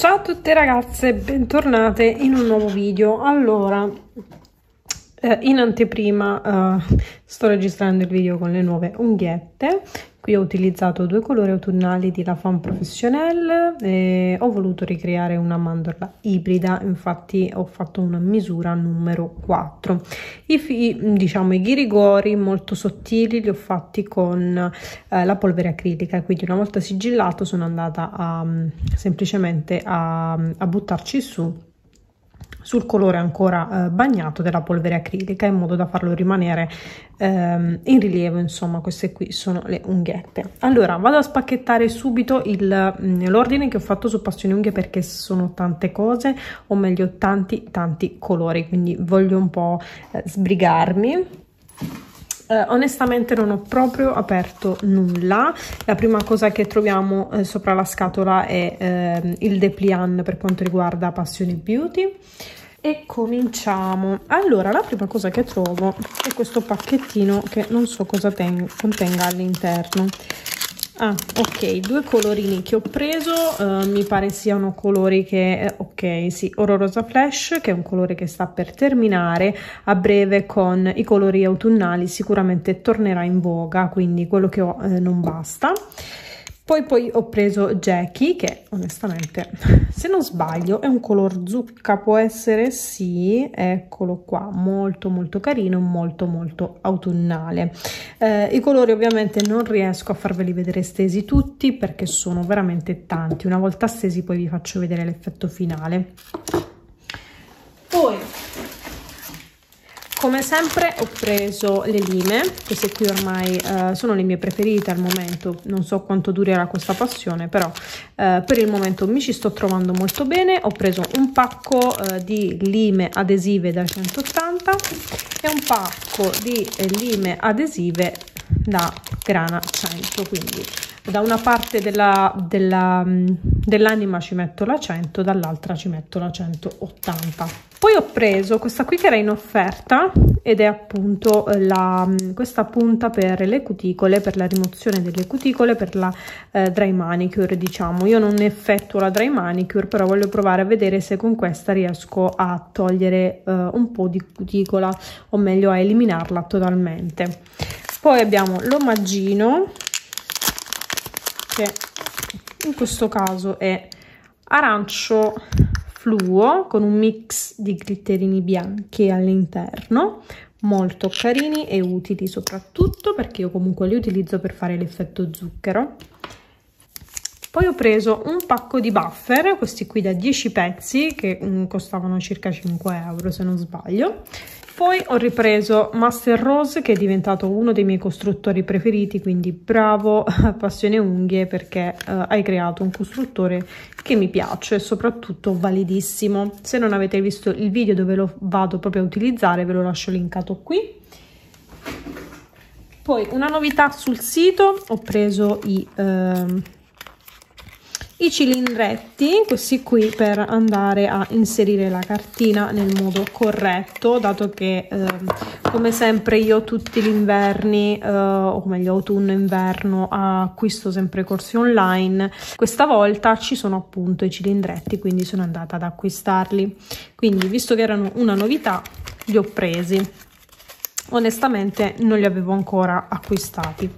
Ciao a tutte ragazze, bentornate in un nuovo video. Allora, eh, in anteprima eh, sto registrando il video con le nuove unghiette Qui ho utilizzato due colori autunnali di La Femme Professionnelle e eh, ho voluto ricreare una mandorla ibrida, infatti ho fatto una misura numero 4. I, diciamo, i ghirigori molto sottili li ho fatti con eh, la polvere acrilica, quindi una volta sigillato sono andata a, mm, semplicemente a, mm, a buttarci su sul colore ancora eh, bagnato della polvere acrilica in modo da farlo rimanere ehm, in rilievo insomma queste qui sono le unghiette allora vado a spacchettare subito mm, l'ordine che ho fatto su passione unghie perché sono tante cose o meglio tanti tanti colori quindi voglio un po' eh, sbrigarmi eh, onestamente non ho proprio aperto nulla, la prima cosa che troviamo eh, sopra la scatola è eh, il dépliant per quanto riguarda Passione Beauty e cominciamo allora la prima cosa che trovo è questo pacchettino che non so cosa contenga all'interno Ah, ok, due colorini che ho preso, uh, mi pare siano colori che, eh, ok, sì, Oro Rosa Flash, che è un colore che sta per terminare, a breve con i colori autunnali sicuramente tornerà in voga, quindi quello che ho eh, non basta. Poi, poi ho preso Jackie, che onestamente, se non sbaglio, è un color zucca, può essere, sì, eccolo qua, molto molto carino, molto molto autunnale. Eh, I colori ovviamente non riesco a farveli vedere stesi tutti perché sono veramente tanti, una volta stesi poi vi faccio vedere l'effetto finale. Poi come sempre ho preso le lime, queste qui ormai eh, sono le mie preferite al momento, non so quanto durerà questa passione, però eh, per il momento mi ci sto trovando molto bene. Ho preso un pacco eh, di lime adesive da 180 e un pacco di eh, lime adesive da grana 100 quindi da una parte della, della, mm, dell'anima ci metto la 100 dall'altra ci metto la 180 poi ho preso questa qui che era in offerta ed è appunto eh, la, mm, questa punta per le cuticole per la rimozione delle cuticole per la eh, dry manicure diciamo io non effettuo la dry manicure però voglio provare a vedere se con questa riesco a togliere eh, un po' di cuticola o meglio a eliminarla totalmente poi abbiamo l'omaggino che in questo caso è arancio fluo con un mix di glitterini bianchi all'interno molto carini e utili soprattutto perché io comunque li utilizzo per fare l'effetto zucchero poi ho preso un pacco di buffer, questi qui da 10 pezzi, che mm, costavano circa 5 euro se non sbaglio, poi ho ripreso Master Rose che è diventato uno dei miei costruttori preferiti, quindi bravo Passione Unghie perché eh, hai creato un costruttore che mi piace e soprattutto validissimo. Se non avete visto il video dove lo vado proprio a utilizzare ve lo lascio linkato qui. Poi una novità sul sito, ho preso i... Eh, i cilindretti, questi qui per andare a inserire la cartina nel modo corretto, dato che eh, come sempre io tutti gli inverni, eh, o meglio autunno-inverno, acquisto sempre corsi online. Questa volta ci sono appunto i cilindretti, quindi sono andata ad acquistarli. Quindi visto che erano una novità, li ho presi. Onestamente non li avevo ancora acquistati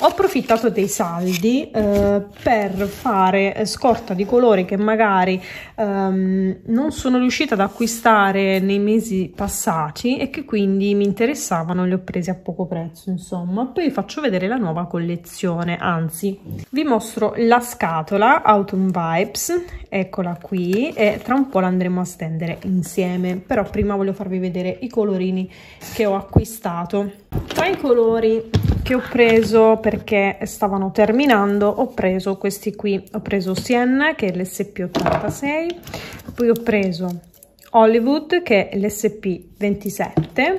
ho approfittato dei saldi eh, per fare scorta di colori che magari ehm, non sono riuscita ad acquistare nei mesi passati e che quindi mi interessavano li ho presi a poco prezzo insomma poi vi faccio vedere la nuova collezione anzi vi mostro la scatola autumn vibes eccola qui e tra un po' l'andremo a stendere insieme però prima voglio farvi vedere i colorini che ho acquistato tra i colori che ho preso perché stavano terminando ho preso questi qui ho preso Sienna che è l'SP86 poi ho preso Hollywood che è l'SP27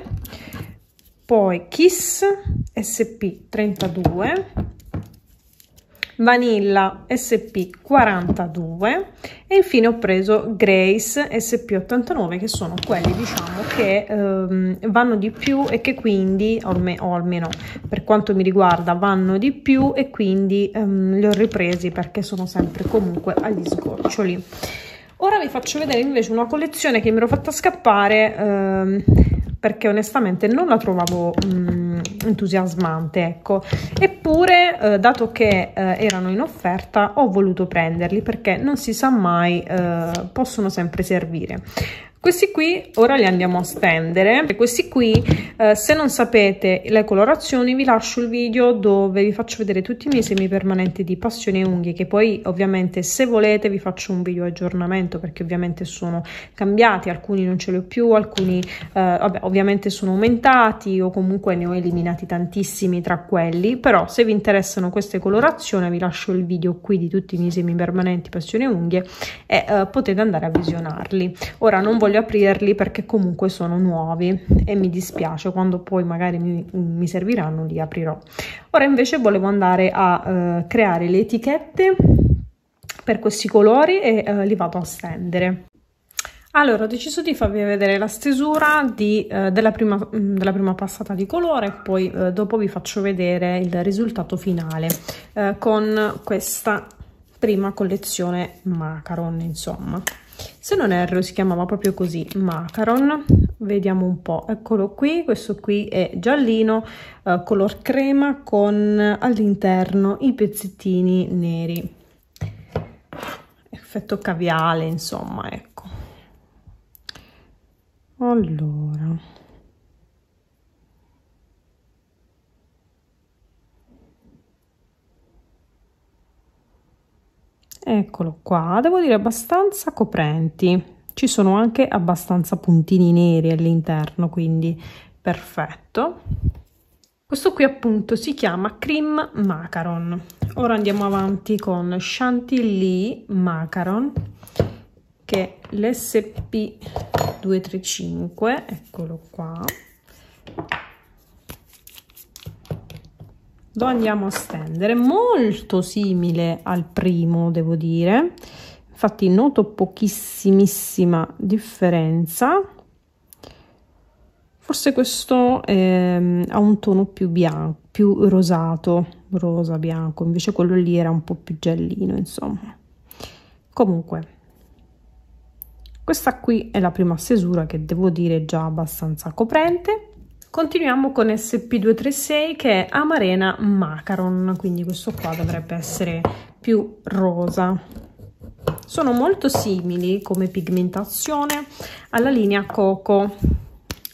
poi Kiss SP32 Vanilla SP42 e infine ho preso Grace SP89 che sono quelli diciamo che ehm, vanno di più e che quindi, o almeno per quanto mi riguarda, vanno di più e quindi ehm, li ho ripresi perché sono sempre comunque agli sgoccioli. Ora vi faccio vedere invece una collezione che mi ero fatta scappare ehm, perché onestamente non la trovavo... Mh, mhmm, entusiasmante, ecco. Eppure, eh, dato che eh, erano in offerta, ho voluto prenderli perché non si sa mai, eh, possono sempre servire questi qui ora li andiamo a stendere e questi qui eh, se non sapete le colorazioni vi lascio il video dove vi faccio vedere tutti i miei semi permanenti di passione unghie che poi ovviamente se volete vi faccio un video aggiornamento perché ovviamente sono cambiati alcuni non ce li ho più alcuni eh, vabbè, ovviamente sono aumentati o comunque ne ho eliminati tantissimi tra quelli però se vi interessano queste colorazioni vi lascio il video qui di tutti i miei semi permanenti passione unghie e eh, potete andare a visionarli ora non voglio voglio aprirli perché comunque sono nuovi e mi dispiace quando poi magari mi, mi serviranno li aprirò ora invece volevo andare a eh, creare le etichette per questi colori e eh, li vado a stendere allora, ho deciso di farvi vedere la stesura di, eh, della, prima, mm, della, prima, passata di colore, poi eh, dopo vi faccio vedere il risultato finale eh, con questa prima collezione macaron, insomma se non erro si chiamava proprio così macaron vediamo un po eccolo qui questo qui è giallino eh, color crema con all'interno i pezzettini neri effetto caviale insomma ecco allora eccolo qua devo dire abbastanza coprenti ci sono anche abbastanza puntini neri all'interno quindi perfetto questo qui appunto si chiama cream macaron ora andiamo avanti con chantilly macaron che è l'sp 235 eccolo qua lo andiamo a stendere molto simile al primo devo dire infatti noto pochissimissima differenza forse questo eh, ha un tono più bianco più rosato rosa bianco invece quello lì era un po più giallino insomma comunque questa qui è la prima stesura che devo dire già abbastanza coprente Continuiamo con SP236 che è Amarena Macaron, quindi questo qua dovrebbe essere più rosa. Sono molto simili come pigmentazione alla linea Coco,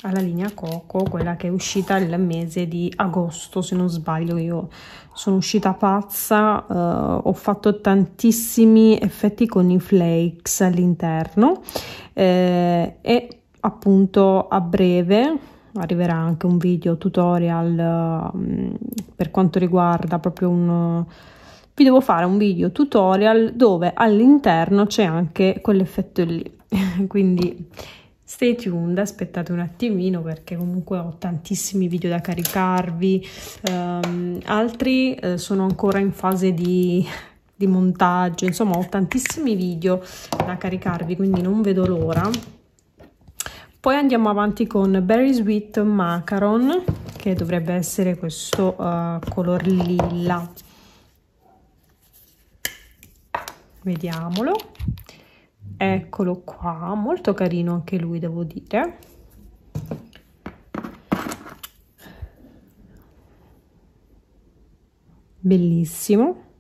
alla linea Coco, quella che è uscita il mese di agosto, se non sbaglio io sono uscita pazza, eh, ho fatto tantissimi effetti con i flakes all'interno eh, e appunto a breve arriverà anche un video tutorial mm, per quanto riguarda proprio un vi devo fare un video tutorial dove all'interno c'è anche quell'effetto lì quindi stay tuned aspettate un attimino perché comunque ho tantissimi video da caricarvi um, altri eh, sono ancora in fase di di montaggio insomma ho tantissimi video da caricarvi quindi non vedo l'ora poi andiamo avanti con Berry Sweet Macaron, che dovrebbe essere questo uh, color lilla. Vediamolo. Eccolo qua, molto carino anche lui, devo dire. Bellissimo.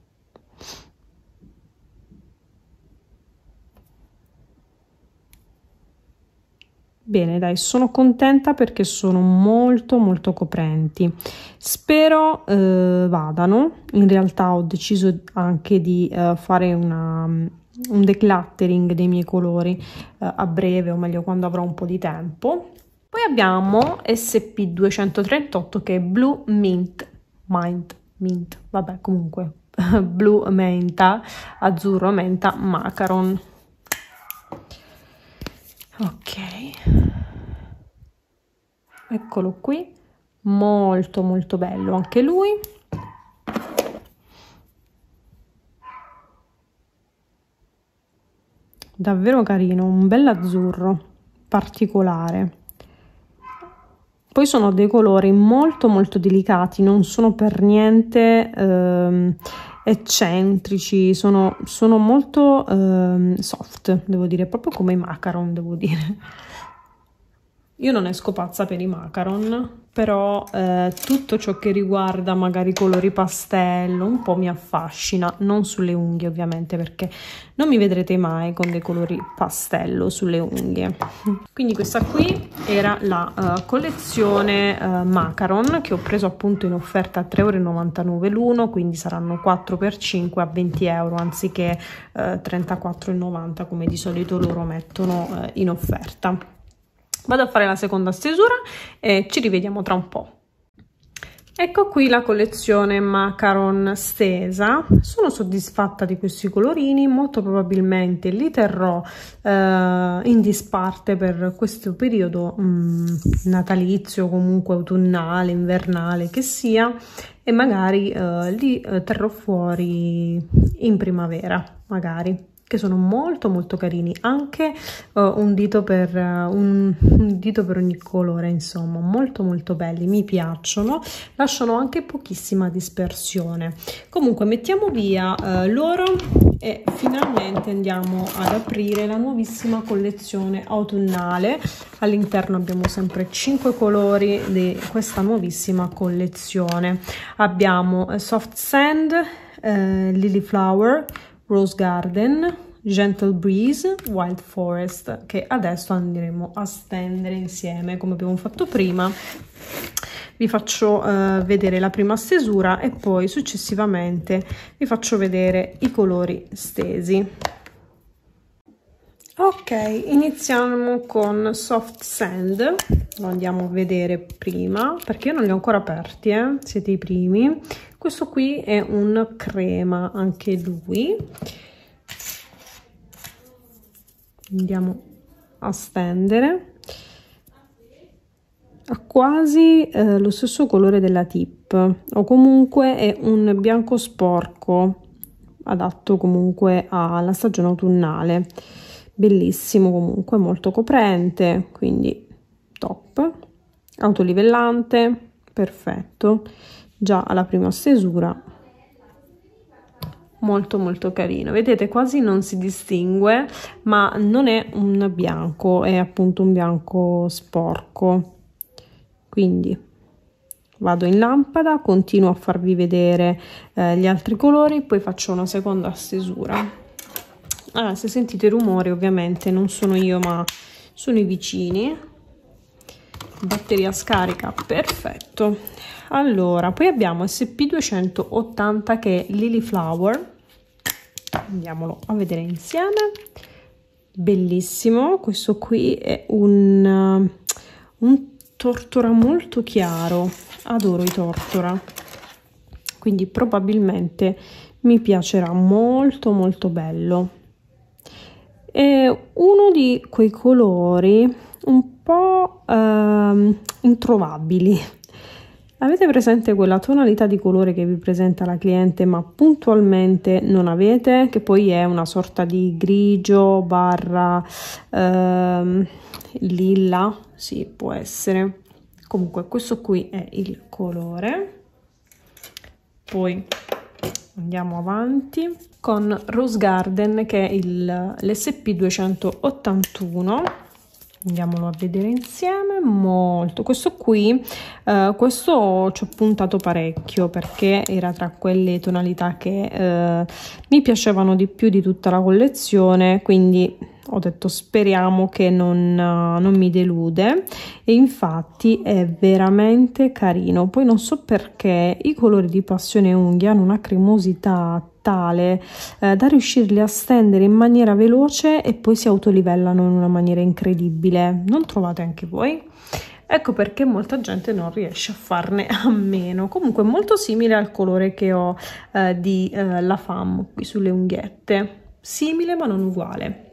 Bene, dai, sono contenta perché sono molto molto coprenti. Spero eh, vadano. In realtà ho deciso anche di eh, fare una, mm, un decluttering dei miei colori eh, a breve, o meglio quando avrò un po' di tempo. Poi abbiamo SP238 che è Blue Mint, Mind, Mint, vabbè comunque, Blue menta, azzurro menta, macaron. eccolo qui molto molto bello anche lui davvero carino un bel azzurro particolare poi sono dei colori molto molto delicati non sono per niente ehm, eccentrici sono, sono molto ehm, soft devo dire proprio come i macaron devo dire io non esco pazza per i macaron, però eh, tutto ciò che riguarda magari colori pastello un po' mi affascina, non sulle unghie ovviamente perché non mi vedrete mai con dei colori pastello sulle unghie. Quindi questa qui era la uh, collezione uh, macaron che ho preso appunto in offerta a 3,99 euro l'uno, quindi saranno 4 x 5 a 20 euro anziché uh, eh, 34,90 come di solito loro mettono in offerta. Vado a fare la seconda stesura e ci rivediamo tra un po'. Ecco qui la collezione Macaron stesa, sono soddisfatta di questi colorini, molto probabilmente li terrò eh, in disparte per questo periodo mh, mm, natalizio, comunque autunnale, invernale che sia e magari eh, li eh, terrò fuori in primavera, magari che sono molto molto carini anche uh, un, dito per, uh, eh, un, un, dito per ogni colore insomma molto molto belli mi piacciono lasciano anche pochissima dispersione comunque mettiamo via uh, loro e finalmente andiamo ad aprire la nuovissima collezione autunnale all'interno abbiamo sempre 5 colori di questa nuovissima collezione abbiamo soft sand lily flower Rose Garden, Gentle Breeze, Wild Forest, che adesso andremo a stendere insieme come abbiamo fatto prima. Vi faccio uh, vedere la prima stesura e poi successivamente vi faccio vedere i colori stesi. Ok, iniziamo con Soft Sand, lo andiamo a vedere prima perché io non li ho ancora aperti, eh? siete i primi, questo qui è un crema anche lui andiamo a stendere ha quasi eh, lo stesso colore della tip o comunque è un bianco sporco adatto comunque alla stagione autunnale bellissimo comunque molto coprente quindi top autolivellante perfetto già alla prima stesura molto molto carino vedete quasi non si distingue ma non è un bianco è appunto un bianco sporco quindi vado in lampada continuo a farvi vedere eh, gli altri colori poi faccio una seconda stesura ah, se sentite rumore ovviamente non sono io ma sono i vicini batteria scarica perfetto allora poi abbiamo sp280 che è lily flower andiamolo a vedere insieme bellissimo questo qui è un, uh, un tortora molto chiaro adoro i tortora quindi probabilmente mi piacerà molto molto bello è uno di quei colori un po' ehm, introvabili. Avete presente quella tonalità di colore che vi presenta la cliente ma puntualmente non avete, che poi è una sorta di grigio barra ehm, lilla, sì può essere. Comunque questo qui è il colore. Poi andiamo avanti con Rose Garden che è l'SP281 andiamolo a vedere insieme molto questo qui eh, questo ci ho puntato parecchio perché era tra quelle tonalità che eh, mi piacevano di più di tutta la collezione quindi ho detto speriamo che non, eh, non mi delude e infatti è veramente carino poi non so perché i colori di passione unghia hanno una cremosità tale eh, da riuscirli a stendere in maniera veloce e poi si autolivellano in una maniera incredibile. Non trovate anche voi? Ecco perché molta gente non riesce a farne a meno. Comunque molto simile al colore che ho eh, di eh, La Femme qui sulle unghiette. Simile ma non uguale.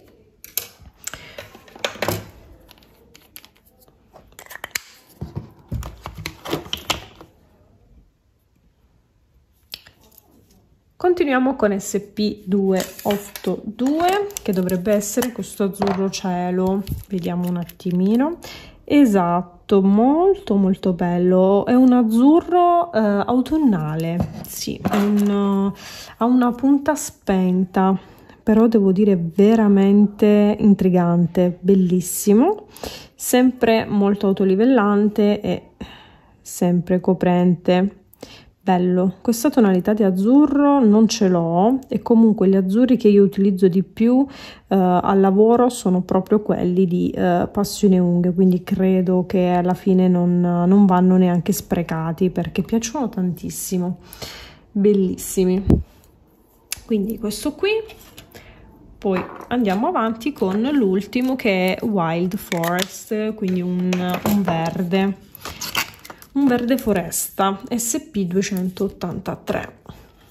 Continuiamo con SP282 che dovrebbe essere questo azzurro cielo, vediamo un attimino. Esatto, molto molto bello, è un azzurro eh, autunnale, sì, un, ha una punta spenta, però devo dire veramente intrigante, bellissimo, sempre molto autolivellante e sempre coprente bello questa tonalità di azzurro non ce l'ho e comunque gli azzurri che io utilizzo di più eh, al lavoro sono proprio quelli di eh, passione unghie quindi credo che alla fine non, non vanno neanche sprecati perché piacciono tantissimo bellissimi quindi questo qui poi andiamo avanti con l'ultimo che è wild forest quindi un, un verde un verde foresta SP283.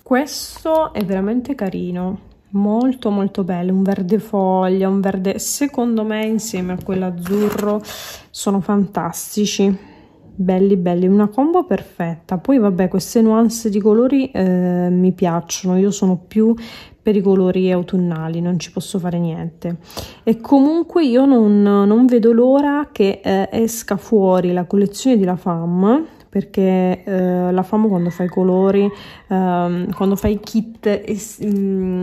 Questo è veramente carino, molto molto bello, un verde foglia, un verde secondo me insieme a quello azzurro sono fantastici. Belli, belli, una combo perfetta. Poi vabbè, queste nuance di colori eh, mi piacciono, io sono più per i colori autunnali, non ci posso fare niente. E comunque io non, non vedo l'ora che eh, esca fuori la collezione di La Femme, perché eh, La Femme quando fa i colori, ehm, quando fa i kit... Es- mm,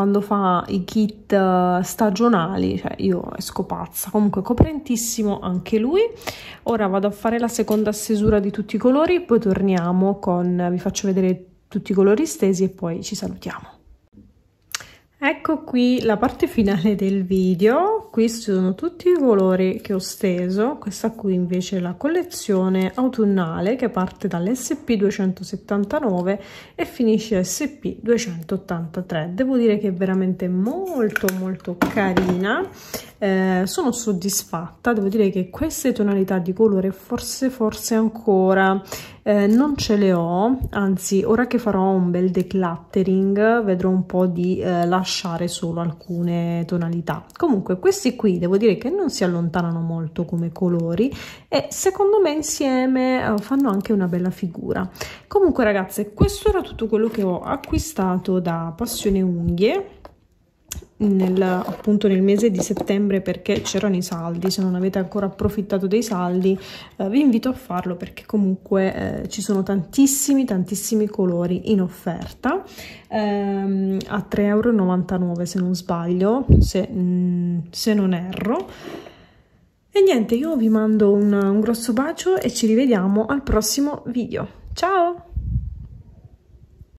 quando fa i kit eh, stagionali, cioè io esco pazza. Comunque coprentissimo anche lui. Ora vado a fare la seconda stesura di tutti i colori, poi torniamo con vi faccio vedere tutti i colori stesi e poi ci salutiamo. Ecco qui la parte finale del video, qui sono tutti i colori che ho steso, questa qui invece è la collezione autunnale che parte dall'SP279 e finisce SP283. Devo dire che è veramente molto molto carina, eh, sono soddisfatta, devo dire che queste tonalità di colore forse forse ancora eh, non ce le ho anzi ora che farò un bel decluttering vedrò un po' di eh, lasciare solo alcune tonalità comunque questi qui devo dire che non si allontanano molto come colori e secondo me insieme eh, fanno anche una bella figura comunque ragazze questo era tutto quello che ho acquistato da Passione Unghie nel, appunto nel mese di settembre perché c'erano i saldi, se non avete ancora approfittato dei saldi eh, vi invito a farlo perché comunque eh, ci sono tantissimi tantissimi colori in offerta ehm, a 3,99 euro se non sbaglio, se, mh, mm, se non erro. E niente, io vi mando un, un grosso bacio e ci rivediamo al prossimo video. Ciao!